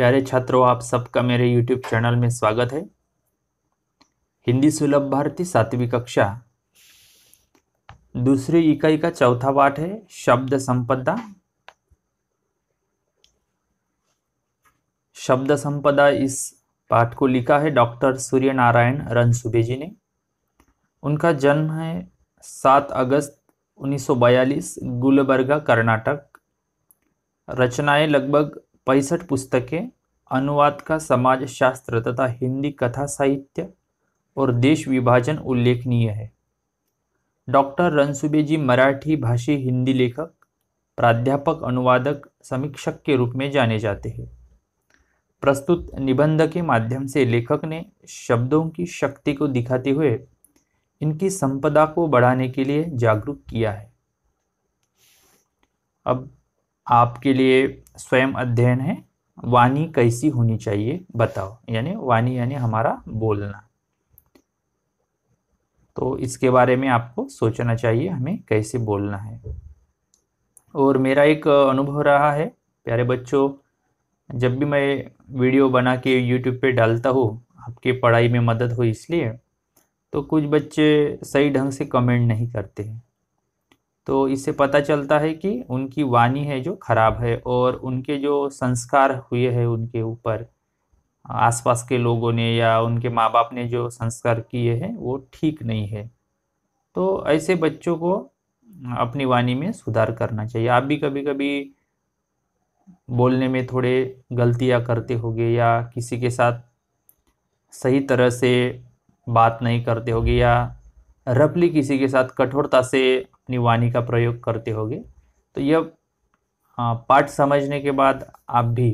प्यारे छात्रों आप सबका मेरे यूट्यूब चैनल में स्वागत है हिंदी सुलभ भारती सातवीं कक्षा दूसरी इकाई का चौथा पाठ है शब्द संपदा शब्द संपदा इस पाठ को लिखा है डॉक्टर सूर्य नारायण रनसुबे जी ने उनका जन्म है सात अगस्त 1942 गुलबर्गा कर्नाटक रचनाएं लगभग पैंसठ पुस्तकें अनुवाद का समाज शास्त्र तथा हिंदी कथा साहित्य और देश विभाजन उल्लेखनीय है डॉक्टर रनसुबे जी मराठी भाषी हिंदी लेखक प्राध्यापक अनुवादक समीक्षक के रूप में जाने जाते हैं प्रस्तुत निबंध के माध्यम से लेखक ने शब्दों की शक्ति को दिखाते हुए इनकी संपदा को बढ़ाने के लिए जागरूक किया है अब आपके लिए स्वयं अध्ययन है वाणी कैसी होनी चाहिए बताओ यानी वाणी यानी हमारा बोलना तो इसके बारे में आपको सोचना चाहिए हमें कैसे बोलना है और मेरा एक अनुभव रहा है प्यारे बच्चों जब भी मैं वीडियो बना के यूट्यूब पे डालता हूँ आपके पढ़ाई में मदद हो इसलिए तो कुछ बच्चे सही ढंग से कमेंट नहीं करते हैं तो इससे पता चलता है कि उनकी वाणी है जो खराब है और उनके जो संस्कार हुए हैं उनके ऊपर आसपास के लोगों ने या उनके माँ बाप ने जो संस्कार किए हैं वो ठीक नहीं है तो ऐसे बच्चों को अपनी वाणी में सुधार करना चाहिए आप भी कभी कभी बोलने में थोड़े गलतियाँ करते होगे या किसी के साथ सही तरह से बात नहीं करते होगे या रफली किसी के साथ कठोरता से अपनी वाणी का प्रयोग करते होगे तो यह पाठ समझने के बाद आप भी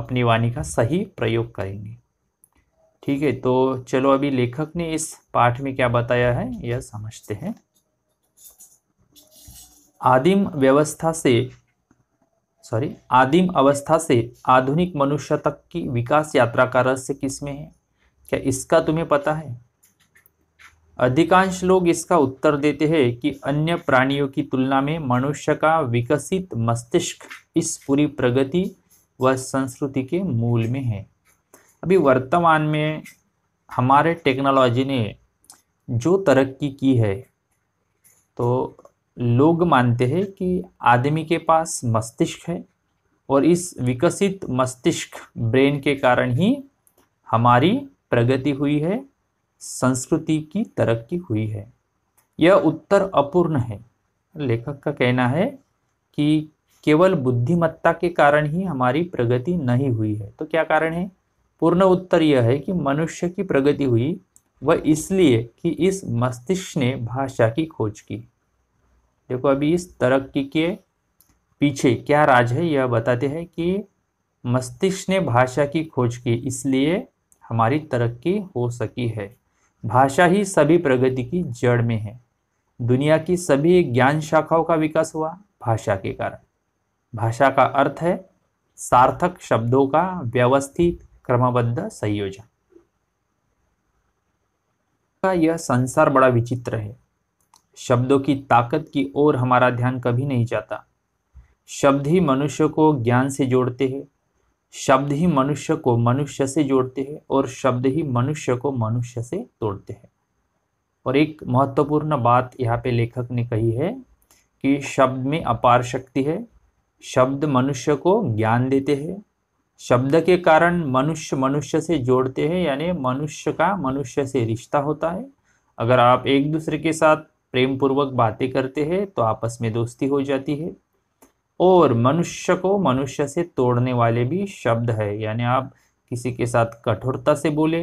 अपनी वाणी का सही प्रयोग करेंगे ठीक है तो चलो अभी लेखक ने इस पाठ में क्या बताया है यह समझते हैं आदिम व्यवस्था से सॉरी आदिम अवस्था से आधुनिक मनुष्य तक की विकास यात्रा का रहस्य किसमें है क्या इसका तुम्हें पता है अधिकांश लोग इसका उत्तर देते हैं कि अन्य प्राणियों की तुलना में मनुष्य का विकसित मस्तिष्क इस पूरी प्रगति व संस्कृति के मूल में है अभी वर्तमान में हमारे टेक्नोलॉजी ने जो तरक्की की है तो लोग मानते हैं कि आदमी के पास मस्तिष्क है और इस विकसित मस्तिष्क ब्रेन के कारण ही हमारी प्रगति हुई है संस्कृति की तरक्की हुई है यह उत्तर अपूर्ण है लेखक का कहना है कि केवल बुद्धिमत्ता के कारण ही हमारी प्रगति नहीं हुई है तो क्या कारण है पूर्ण उत्तर यह है कि मनुष्य की प्रगति हुई वह इसलिए कि इस मस्तिष्क ने भाषा की खोज की देखो अभी इस तरक्की के पीछे क्या राज है यह बताते हैं कि मस्तिष्क ने भाषा की खोज की इसलिए हमारी तरक्की हो सकी है भाषा ही सभी प्रगति की जड़ में है दुनिया की सभी ज्ञान शाखाओं का विकास हुआ भाषा के कारण भाषा का अर्थ है सार्थक शब्दों का व्यवस्थित क्रमबद्ध संयोजन का यह संसार बड़ा विचित्र है शब्दों की ताकत की ओर हमारा ध्यान कभी नहीं जाता शब्द ही मनुष्य को ज्ञान से जोड़ते हैं शब्द ही मनुष्य को मनुष्य से जोड़ते हैं और शब्द ही मनुष्य को मनुष्य से तोड़ते हैं और एक महत्वपूर्ण बात यहाँ पे लेखक ने कही है कि शब्द में अपार शक्ति है शब्द मनुष्य को ज्ञान देते हैं शब्द के कारण मनुष्य मनुष्य से जोड़ते हैं यानी मनुष्य का मनुष्य से रिश्ता होता है अगर आप एक दूसरे के साथ प्रेम पूर्वक बातें करते हैं तो आपस में दोस्ती हो जाती है और मनुष्य को मनुष्य से तोड़ने वाले भी शब्द है यानी आप किसी के साथ कठोरता से बोले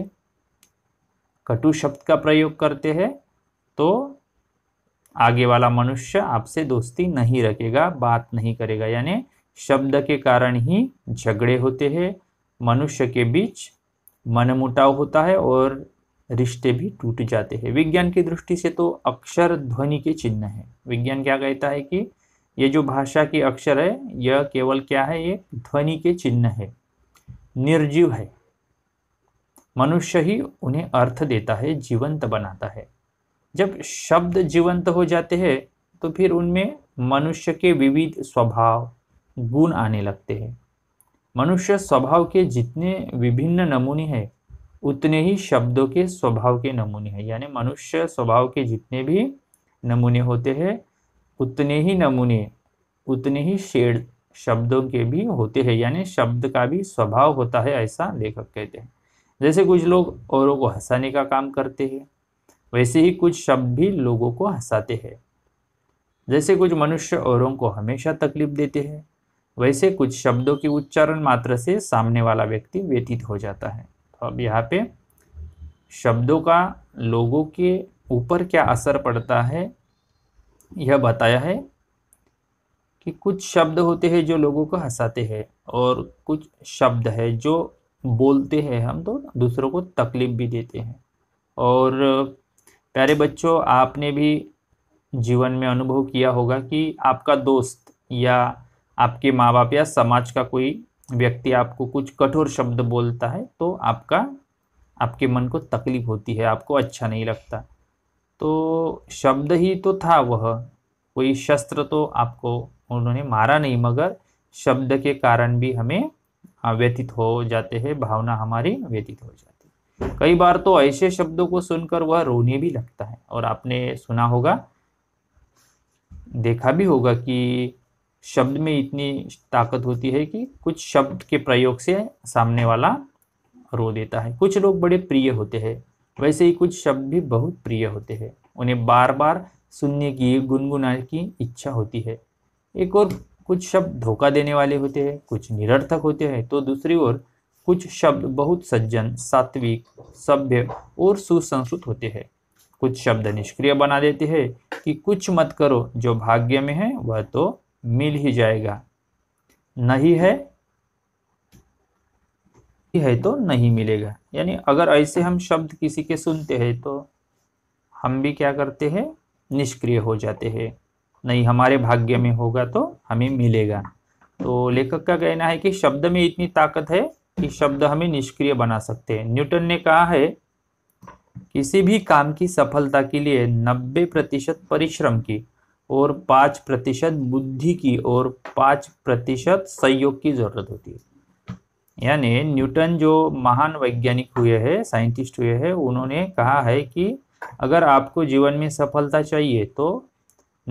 कटु शब्द का प्रयोग करते हैं तो आगे वाला मनुष्य आपसे दोस्ती नहीं रखेगा बात नहीं करेगा यानी शब्द के कारण ही झगड़े होते हैं मनुष्य के बीच मनमुटाव होता है और रिश्ते भी टूट जाते हैं विज्ञान की दृष्टि से तो अक्षर ध्वनि के चिन्ह है विज्ञान क्या कहता है कि ये जो भाषा के अक्षर है यह केवल क्या है ये ध्वनि के चिन्ह है निर्जीव है मनुष्य ही उन्हें अर्थ देता है जीवंत बनाता है जब शब्द जीवंत हो जाते हैं तो फिर उनमें मनुष्य के विविध स्वभाव गुण आने लगते हैं मनुष्य स्वभाव के जितने विभिन्न नमूने हैं उतने ही शब्दों के स्वभाव के नमूने हैं यानी मनुष्य स्वभाव के जितने भी नमूने होते हैं उतने ही नमूने उतने ही शेड शब्दों के भी होते हैं यानी शब्द का भी स्वभाव होता है ऐसा लेखक कहते हैं जैसे कुछ लोग औरों को हंसाने का काम करते हैं वैसे ही कुछ शब्द भी लोगों को हंसाते हैं जैसे कुछ मनुष्य औरों को हमेशा तकलीफ देते हैं वैसे कुछ शब्दों के उच्चारण मात्र से सामने वाला व्यक्ति व्यतीत हो जाता है तो अब यहाँ पे शब्दों का लोगों के ऊपर क्या असर पड़ता है यह बताया है कि कुछ शब्द होते हैं जो लोगों को हंसाते हैं और कुछ शब्द है जो बोलते हैं हम तो दूसरों को तकलीफ़ भी देते हैं और प्यारे बच्चों आपने भी जीवन में अनुभव किया होगा कि आपका दोस्त या आपके माँ बाप या समाज का कोई व्यक्ति आपको कुछ कठोर शब्द बोलता है तो आपका आपके मन को तकलीफ़ होती है आपको अच्छा नहीं लगता तो शब्द ही तो था वह कोई शस्त्र तो आपको उन्होंने मारा नहीं मगर शब्द के कारण भी हमें हाँ, व्यतीत हो जाते हैं भावना हमारी व्यतीत हो जाती है कई बार तो ऐसे शब्दों को सुनकर वह रोने भी लगता है और आपने सुना होगा देखा भी होगा कि शब्द में इतनी ताकत होती है कि कुछ शब्द के प्रयोग से सामने वाला रो देता है कुछ लोग बड़े प्रिय होते हैं वैसे ही कुछ शब्द भी बहुत प्रिय होते हैं उन्हें बार बार सुनने की गुनगुनाने की इच्छा होती है एक और कुछ शब्द धोखा देने वाले होते हैं कुछ निरर्थक होते हैं तो दूसरी ओर कुछ शब्द बहुत सज्जन सात्विक सभ्य और सुसंस्कृत होते हैं कुछ शब्द निष्क्रिय बना देते हैं कि कुछ मत करो जो भाग्य में है वह तो मिल ही जाएगा नहीं है है तो नहीं मिलेगा यानी अगर ऐसे हम शब्द किसी के सुनते हैं तो हम भी क्या करते हैं निष्क्रिय हो जाते हैं नहीं हमारे भाग्य में होगा तो हमें मिलेगा तो लेखक का कहना है कि शब्द में इतनी ताकत है कि शब्द हमें निष्क्रिय बना सकते हैं न्यूटन ने कहा है किसी भी काम की सफलता के लिए 90 प्रतिशत परिश्रम की और 5 प्रतिशत बुद्धि की और 5 प्रतिशत सहयोग की जरूरत होती है यानी न्यूटन जो महान वैज्ञानिक हुए हैं साइंटिस्ट हुए हैं उन्होंने कहा है कि अगर आपको जीवन में सफलता चाहिए तो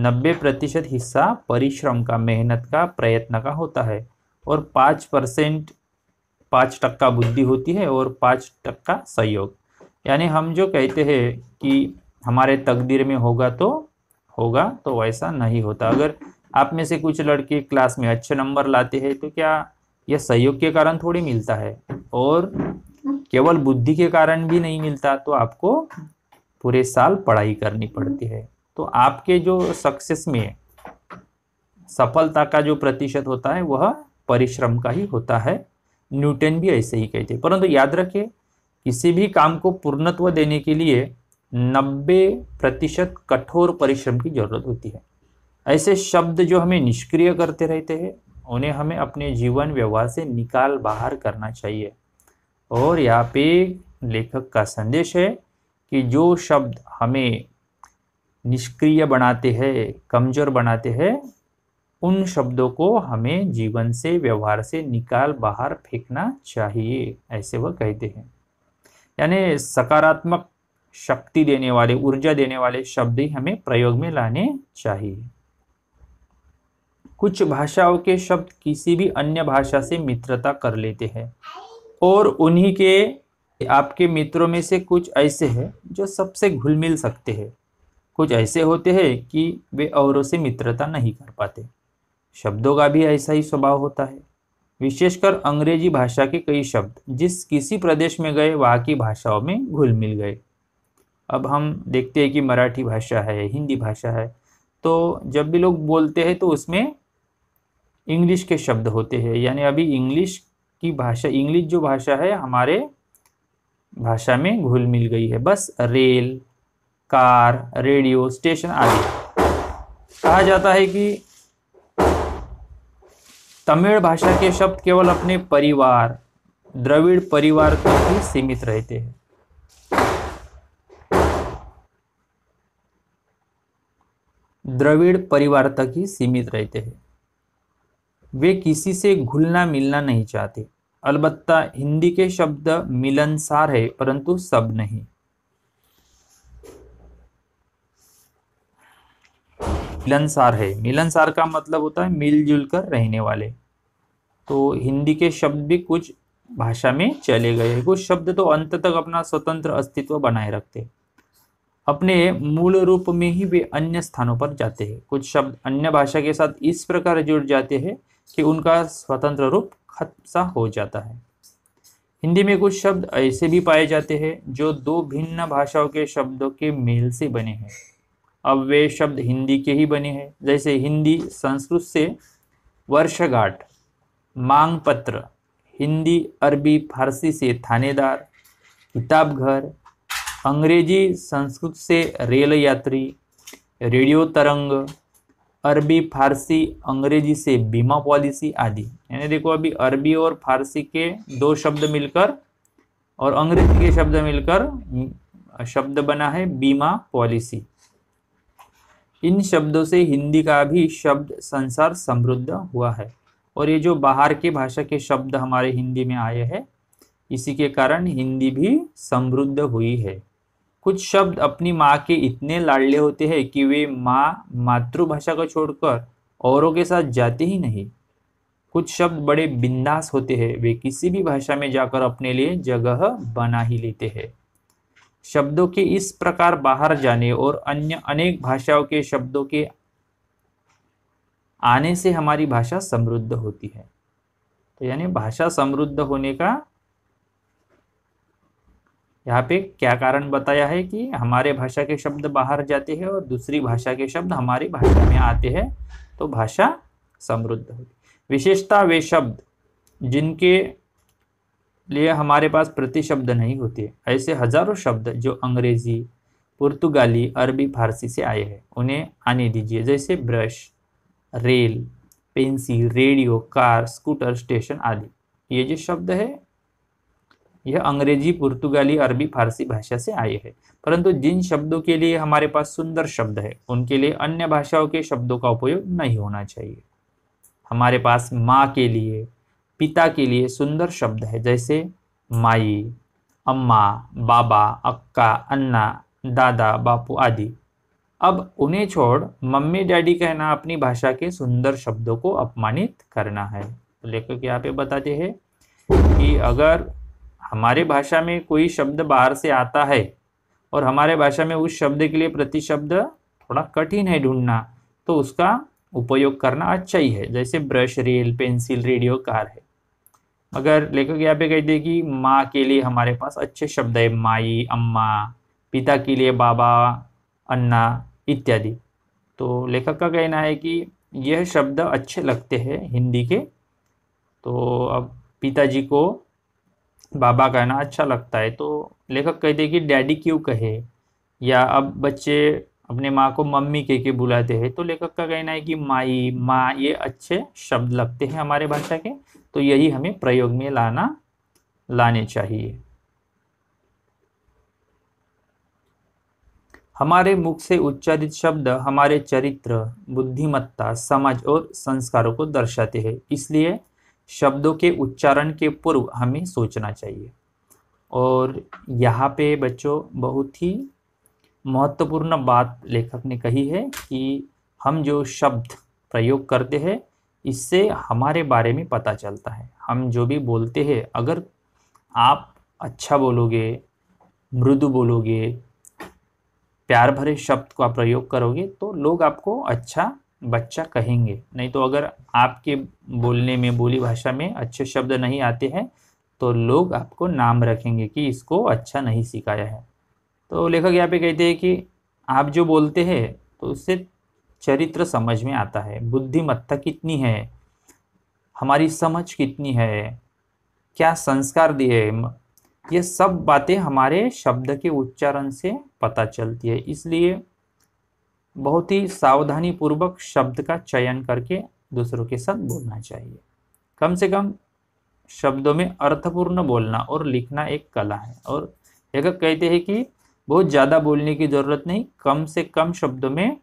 नब्बे प्रतिशत हिस्सा परिश्रम का मेहनत का प्रयत्न का होता है और पाँच परसेंट पाँच टक्का बुद्धि होती है और पाँच टक्का सहयोग यानी हम जो कहते हैं कि हमारे तकदीर में होगा तो होगा तो वैसा नहीं होता अगर आप में से कुछ लड़के क्लास में अच्छे नंबर लाते हैं तो क्या यह सहयोग के कारण थोड़ी मिलता है और केवल बुद्धि के कारण भी नहीं मिलता तो आपको पूरे साल पढ़ाई करनी पड़ती है तो आपके जो सक्सेस में सफलता का जो प्रतिशत होता है वह परिश्रम का ही होता है न्यूटन भी ऐसे ही कहते हैं परंतु याद रखें किसी भी काम को पूर्णत्व देने के लिए 90 प्रतिशत कठोर परिश्रम की जरूरत होती है ऐसे शब्द जो हमें निष्क्रिय करते रहते हैं उन्हें हमें अपने जीवन व्यवहार से निकाल बाहर करना चाहिए और यहाँ पे लेखक का संदेश है कि जो शब्द हमें निष्क्रिय बनाते हैं कमज़ोर बनाते हैं उन शब्दों को हमें जीवन से व्यवहार से निकाल बाहर फेंकना चाहिए ऐसे वह कहते हैं यानी सकारात्मक शक्ति देने वाले ऊर्जा देने वाले शब्द ही हमें प्रयोग में लाने चाहिए कुछ भाषाओं के शब्द किसी भी अन्य भाषा से मित्रता कर लेते हैं और उन्हीं के आपके मित्रों में से कुछ ऐसे हैं जो सबसे घुल मिल सकते हैं कुछ ऐसे होते हैं कि वे औरों से मित्रता नहीं कर पाते शब्दों का भी ऐसा ही स्वभाव होता है विशेषकर अंग्रेजी भाषा के कई शब्द जिस किसी प्रदेश में गए वहाँ की भाषाओं में घुल मिल गए अब हम देखते हैं कि मराठी भाषा है हिंदी भाषा है तो जब भी लोग बोलते हैं तो उसमें इंग्लिश के शब्द होते हैं यानी अभी इंग्लिश की भाषा इंग्लिश जो भाषा है हमारे भाषा में घुल मिल गई है bus rail car radio station आदि कहा जाता है कि तमिल भाषा के शब्द केवल अपने परिवार द्रविड़ परिवार तक ही सीमित रहते हैं द्रविड़ परिवार तक ही सीमित रहते हैं वे किसी से घुलना मिलना नहीं चाहते अलबत्ता हिंदी के शब्द मिलनसार है परंतु सब नहीं मिलनसार है मिलनसार का मतलब होता है मिलजुल कर रहने वाले तो हिंदी के शब्द भी कुछ भाषा में चले गए हैं कुछ शब्द तो अंत तक अपना स्वतंत्र अस्तित्व बनाए रखते अपने मूल रूप में ही वे अन्य स्थानों पर जाते हैं कुछ शब्द अन्य भाषा के साथ इस प्रकार जुड़ जाते हैं कि उनका स्वतंत्र रूप खत्म सा हो जाता है हिंदी में कुछ शब्द ऐसे भी पाए जाते हैं जो दो भिन्न भाषाओं के शब्दों के मेल से बने हैं अब वे शब्द हिंदी के ही बने हैं जैसे हिंदी संस्कृत से वर्षगाठ मांग पत्र हिंदी अरबी फारसी से थानेदार किताब घर अंग्रेजी संस्कृत से रेल यात्री रेडियो तरंग अरबी फारसी अंग्रेजी से बीमा पॉलिसी आदि यानी देखो अभी अरबी और फारसी के दो शब्द मिलकर और अंग्रेजी के शब्द मिलकर शब्द बना है बीमा पॉलिसी इन शब्दों से हिंदी का भी शब्द संसार समृद्ध हुआ है और ये जो बाहर के भाषा के शब्द हमारे हिंदी में आए हैं इसी के कारण हिंदी भी समृद्ध हुई है कुछ शब्द अपनी माँ के इतने लाडले होते हैं कि वे माँ मातृभाषा को छोड़कर औरों के साथ जाते ही नहीं कुछ शब्द बड़े बिंदास होते हैं वे किसी भी भाषा में जाकर अपने लिए जगह बना ही लेते हैं शब्दों के इस प्रकार बाहर जाने और अन्य अनेक भाषाओं के शब्दों के आने से हमारी भाषा समृद्ध होती है तो यानी भाषा समृद्ध होने का यहाँ पे क्या कारण बताया है कि हमारे भाषा के शब्द बाहर जाते हैं और दूसरी भाषा के शब्द हमारी भाषा में आते हैं तो भाषा समृद्ध होती विशेषता वे शब्द जिनके लिए हमारे पास प्रतिशब्द नहीं होते ऐसे हजारों शब्द जो अंग्रेजी पुर्तगाली अरबी फारसी से आए हैं उन्हें आने दीजिए जैसे brush rail pencil radio car scooter station आदि ये जो शब्द है यह अंग्रेजी पुर्तगाली अरबी फारसी भाषा से आए हैं परंतु जिन शब्दों के लिए हमारे पास सुंदर शब्द है उनके लिए अन्य भाषाओं के शब्दों का उपयोग नहीं होना चाहिए हमारे पास माँ के लिए पिता के लिए सुंदर शब्द है जैसे माई अम्मा बाबा अक्का अन्ना दादा बापू आदि अब उन्हें छोड़ मम्मी डैडी कहना अपनी भाषा के सुंदर शब्दों को अपमानित करना है तो लेखक यहाँ पे बताते हैं कि अगर हमारे भाषा में कोई शब्द बाहर से आता है और हमारे भाषा में उस शब्द के लिए प्रतिशब्द थोड़ा कठिन है ढूंढना तो उसका उपयोग करना अच्छा ही है जैसे brush rail pencil radio car है मगर लेखक यहाँ पे कहते हैं कि माँ के लिए हमारे पास अच्छे शब्द है माई अम्मा पिता के लिए बाबा अन्ना इत्यादि तो लेखक का कहना है कि यह शब्द अच्छे लगते हैं हिंदी के तो अब पिताजी को बाबा कहना अच्छा लगता है तो लेखक कहते हैं कि डैडी क्यों कहे या अब बच्चे अपने माँ को मम्मी कह के बुलाते हैं तो लेखक का कहना है कि माई माँ ये अच्छे शब्द लगते हैं हमारे भाषा के तो यही हमें प्रयोग में लाना लाने चाहिए हमारे मुख से उच्चारित शब्द हमारे चरित्र बुद्धिमत्ता समझ और संस्कारों को दर्शाते हैं इसलिए शब्दों के उच्चारण के पूर्व हमें सोचना चाहिए और यहाँ पे बच्चों बहुत ही महत्वपूर्ण बात लेखक ने कही है कि हम जो शब्द प्रयोग करते हैं इससे हमारे बारे में पता चलता है हम जो भी बोलते हैं अगर आप अच्छा बोलोगे मृदु बोलोगे प्यार भरे शब्द का प्रयोग करोगे तो लोग आपको अच्छा बच्चा कहेंगे नहीं तो अगर आपके बोलने में बोली भाषा में अच्छे शब्द नहीं आते हैं तो लोग आपको नाम रखेंगे कि इसको अच्छा नहीं सिखाया है तो लेखक यहाँ पे कहते हैं कि आप जो बोलते हैं तो उससे चरित्र समझ में आता है बुद्धिमत्ता कितनी है हमारी समझ कितनी है क्या संस्कार दिए ये सब बातें हमारे शब्द के उच्चारण से पता चलती है इसलिए बहुत ही सावधानी पूर्वक शब्द का चयन करके दूसरों के साथ बोलना चाहिए कम से कम शब्दों में अर्थपूर्ण बोलना और लिखना एक कला है और एक कहते हैं कि बहुत ज़्यादा बोलने की ज़रूरत नहीं कम से कम शब्दों में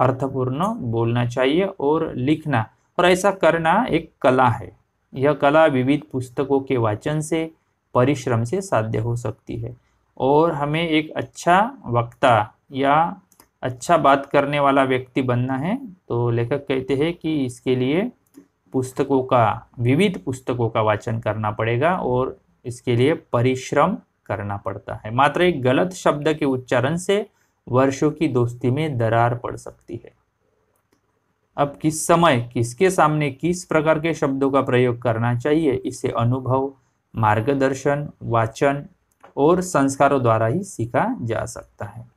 अर्थपूर्ण बोलना चाहिए और लिखना और ऐसा करना एक कला है यह कला विविध पुस्तकों के वाचन से परिश्रम से साध्य हो सकती है और हमें एक अच्छा वक्ता या अच्छा बात करने वाला व्यक्ति बनना है तो लेखक कहते हैं कि इसके लिए पुस्तकों का विविध पुस्तकों का वाचन करना पड़ेगा और इसके लिए परिश्रम करना पड़ता है मात्र एक गलत शब्द के उच्चारण से वर्षों की दोस्ती में दरार पड़ सकती है अब किस समय किसके सामने किस प्रकार के शब्दों का प्रयोग करना चाहिए इसे अनुभव मार्गदर्शन वाचन और संस्कारों द्वारा ही सीखा जा सकता है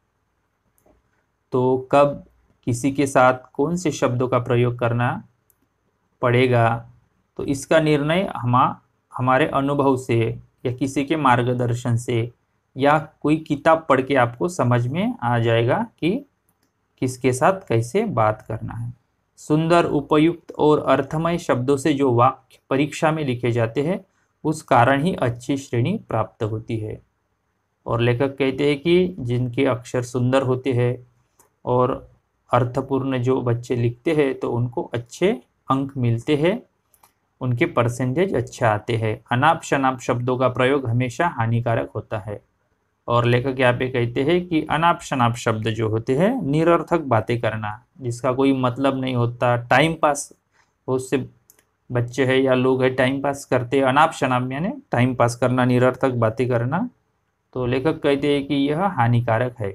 तो कब किसी के साथ कौन से शब्दों का प्रयोग करना पड़ेगा तो इसका निर्णय हम हमारे अनुभव से या किसी के मार्गदर्शन से या कोई किताब पढ़ के आपको समझ में आ जाएगा कि किसके साथ कैसे बात करना है सुंदर उपयुक्त और अर्थमय शब्दों से जो वाक्य परीक्षा में लिखे जाते हैं उस कारण ही अच्छी श्रेणी प्राप्त होती है और लेखक कहते हैं कि जिनके अक्षर सुंदर होते हैं और अर्थपूर्ण जो बच्चे लिखते हैं तो उनको अच्छे अंक मिलते हैं उनके परसेंटेज अच्छे आते हैं अनाप शनाप शब्दों का प्रयोग हमेशा हानिकारक होता है और लेखक यहाँ पे कहते हैं कि अनाप शनाप शब्द जो होते हैं निरर्थक बातें करना जिसका कोई मतलब नहीं होता टाइम पास बहुत से बच्चे हैं या लोग हैं टाइम पास करते अनाप शनाप यानी टाइम पास करना निरर्थक बातें करना तो लेखक कहते हैं कि यह हानिकारक है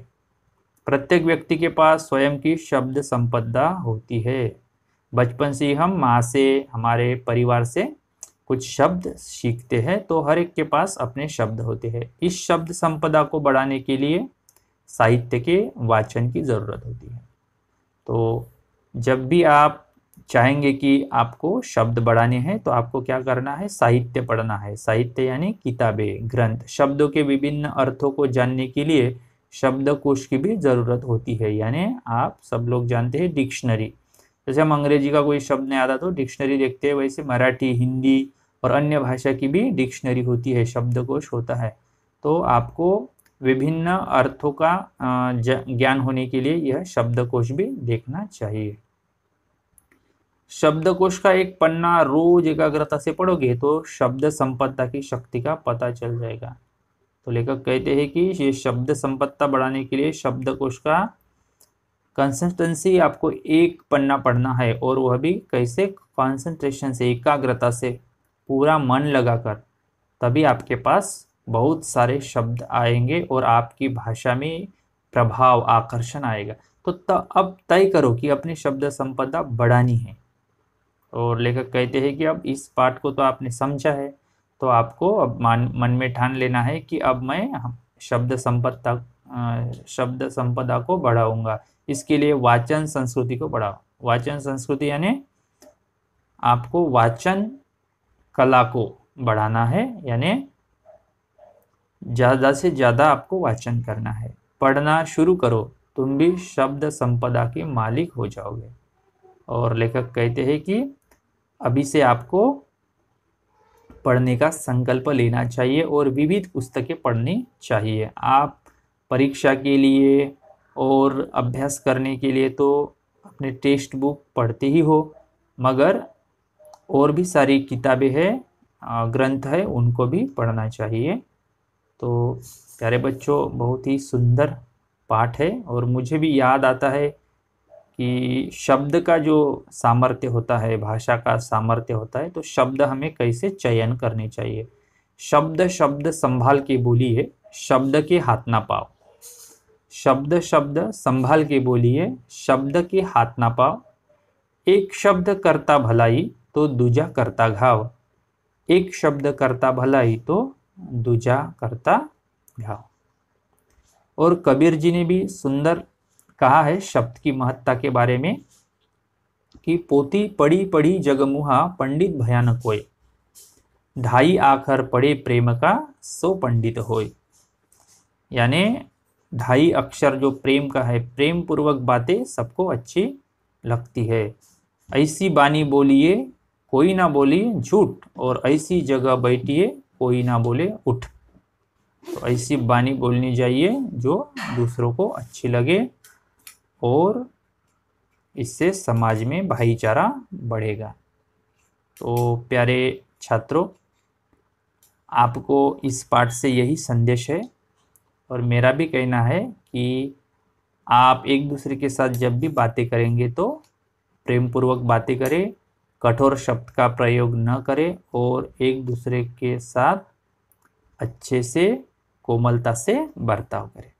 प्रत्येक व्यक्ति के पास स्वयं की शब्द संपदा होती है बचपन से हम माँ से हमारे परिवार से कुछ शब्द सीखते हैं तो हर एक के पास अपने शब्द होते हैं इस शब्द संपदा को बढ़ाने के लिए साहित्य के वाचन की ज़रूरत होती है तो जब भी आप चाहेंगे कि आपको शब्द बढ़ाने हैं तो आपको क्या करना है साहित्य पढ़ना है साहित्य यानी किताबें ग्रंथ शब्दों के विभिन्न अर्थों को जानने के लिए शब्दकोश की भी ज़रूरत होती है यानी आप सब लोग जानते हैं डिक्शनरी जैसे हम अंग्रेजी का कोई शब्द नहीं आता तो डिक्शनरी देखते हैं वैसे मराठी हिंदी और अन्य भाषा की भी डिक्शनरी होती है शब्दकोश होता है तो आपको विभिन्न अर्थों का ज्ञान होने के लिए यह शब्दकोश भी देखना चाहिए शब्दकोश का एक पन्ना रोज एकाग्रता से पढ़ोगे तो शब्द संपदा की शक्ति का पता चल जाएगा तो लेखक कहते हैं कि ये शब्द संपत्ता बढ़ाने के लिए शब्दकोश का कंसिस्टेंसी आपको एक पन्ना पढ़ना है और वह भी कैसे कॉन्सेंट्रेशन से एकाग्रता से पूरा मन लगाकर तभी आपके पास बहुत सारे शब्द आएंगे और आपकी भाषा में प्रभाव आकर्षण आएगा तो त, अब तय करो कि अपनी शब्द संपदा बढ़ानी है और लेखक कहते हैं कि अब इस पाठ को तो आपने समझा है तो आपको अब मान मन में ठान लेना है कि अब मैं शब्द संपदा शब्द संपदा को बढ़ाऊंगा इसके लिए वाचन संस्कृति को बढ़ाओ वाचन संस्कृति यानी आपको वाचन कला को बढ़ाना है यानी ज़्यादा से ज़्यादा आपको वाचन करना है पढ़ना शुरू करो तुम भी शब्द संपदा के मालिक हो जाओगे और लेखक कहते हैं कि अभी से आपको पढ़ने का संकल्प लेना चाहिए और विविध पुस्तकें पढ़नी चाहिए आप परीक्षा के लिए और अभ्यास करने के लिए तो अपने टेक्स्ट बुक पढ़ते ही हो मगर और भी सारी किताबें हैं ग्रंथ है उनको भी पढ़ना चाहिए तो प्यारे बच्चों बहुत ही सुंदर पाठ है और मुझे भी याद आता है कि शब्द का जो सामर्थ्य होता है भाषा का सामर्थ्य होता है तो शब्द हमें कैसे चयन करने चाहिए शब्द शब्द संभाल के बोलिए शब्द के हाथ ना पाओ शब्द शब्द संभाल के बोलिए शब्द के हाथ ना पाओ एक शब्द करता भलाई तो दूजा करता घाव एक शब्द करता भलाई तो दूजा करता घाव और कबीर जी ने भी सुंदर कहा है शब्द की महत्ता के बारे में कि पोती पड़ी पड़ी जगमुहा पंडित भयानक होय ढाई आखर पड़े प्रेम का सो पंडित होय यानी ढाई अक्षर जो प्रेम का है प्रेम पूर्वक बातें सबको अच्छी लगती है ऐसी बानी बोलिए कोई ना बोलिए झूठ और ऐसी जगह बैठिए कोई ना बोले उठ तो ऐसी बानी बोलनी चाहिए जो दूसरों को अच्छी लगे और इससे समाज में भाईचारा बढ़ेगा तो प्यारे छात्रों आपको इस पाठ से यही संदेश है और मेरा भी कहना है कि आप एक दूसरे के साथ जब भी बातें करेंगे तो प्रेमपूर्वक बातें करें कठोर शब्द का प्रयोग न करें और एक दूसरे के साथ अच्छे से कोमलता से बर्ताव करें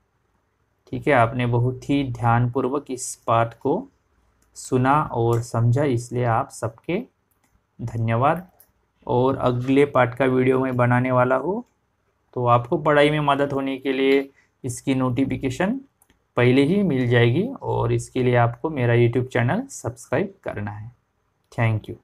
ठीक है आपने बहुत ही ध्यानपूर्वक इस पाठ को सुना और समझा इसलिए आप सबके धन्यवाद और अगले पाठ का वीडियो मैं बनाने वाला हूँ तो आपको पढ़ाई में मदद होने के लिए इसकी नोटिफिकेशन पहले ही मिल जाएगी और इसके लिए आपको मेरा यूट्यूब चैनल सब्सक्राइब करना है थैंक यू